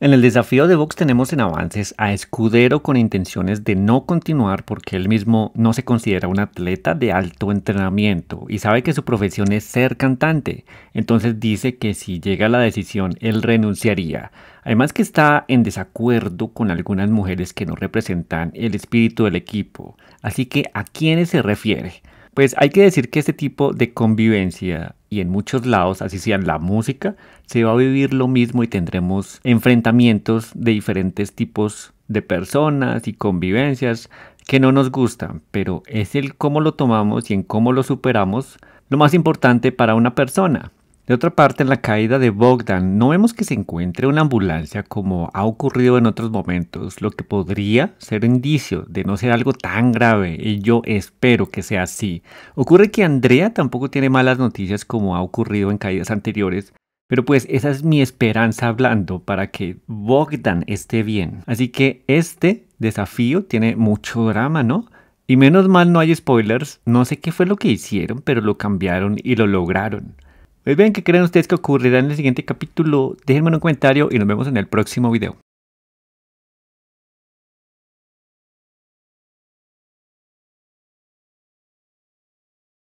En el desafío de box tenemos en avances a Escudero con intenciones de no continuar porque él mismo no se considera un atleta de alto entrenamiento y sabe que su profesión es ser cantante, entonces dice que si llega la decisión él renunciaría. Además que está en desacuerdo con algunas mujeres que no representan el espíritu del equipo, así que ¿a quiénes se refiere? Pues hay que decir que este tipo de convivencia y en muchos lados, así sea en la música, se va a vivir lo mismo y tendremos enfrentamientos de diferentes tipos de personas y convivencias que no nos gustan, pero es el cómo lo tomamos y en cómo lo superamos lo más importante para una persona. De otra parte, en la caída de Bogdan, no vemos que se encuentre una ambulancia como ha ocurrido en otros momentos, lo que podría ser indicio de no ser algo tan grave, y yo espero que sea así. Ocurre que Andrea tampoco tiene malas noticias como ha ocurrido en caídas anteriores, pero pues esa es mi esperanza hablando para que Bogdan esté bien. Así que este desafío tiene mucho drama, ¿no? Y menos mal no hay spoilers, no sé qué fue lo que hicieron, pero lo cambiaron y lo lograron. Pues vean ¿qué creen ustedes que ocurrirá en el siguiente capítulo? Déjenme un comentario y nos vemos en el próximo video.